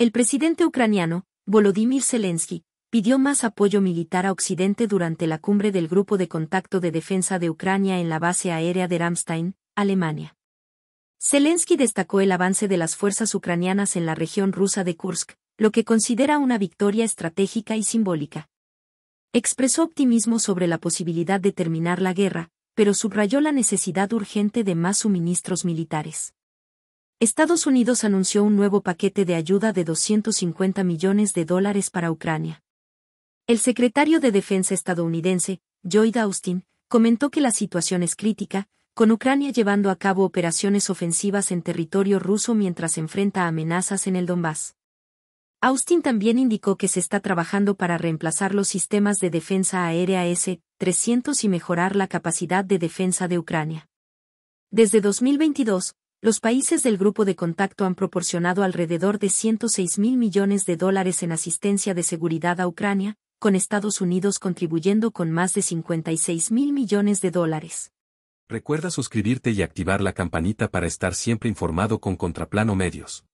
El presidente ucraniano, Volodymyr Zelensky, pidió más apoyo militar a Occidente durante la cumbre del Grupo de Contacto de Defensa de Ucrania en la base aérea de Ramstein, Alemania. Zelensky destacó el avance de las fuerzas ucranianas en la región rusa de Kursk, lo que considera una victoria estratégica y simbólica. Expresó optimismo sobre la posibilidad de terminar la guerra, pero subrayó la necesidad urgente de más suministros militares. Estados Unidos anunció un nuevo paquete de ayuda de 250 millones de dólares para Ucrania. El secretario de Defensa estadounidense, Lloyd Austin, comentó que la situación es crítica, con Ucrania llevando a cabo operaciones ofensivas en territorio ruso mientras enfrenta amenazas en el Donbass. Austin también indicó que se está trabajando para reemplazar los sistemas de defensa aérea S-300 y mejorar la capacidad de defensa de Ucrania. Desde 2022, los países del grupo de contacto han proporcionado alrededor de 106 mil millones de dólares en asistencia de seguridad a Ucrania, con Estados Unidos contribuyendo con más de 56 mil millones de dólares. Recuerda suscribirte y activar la campanita para estar siempre informado con Contraplano Medios.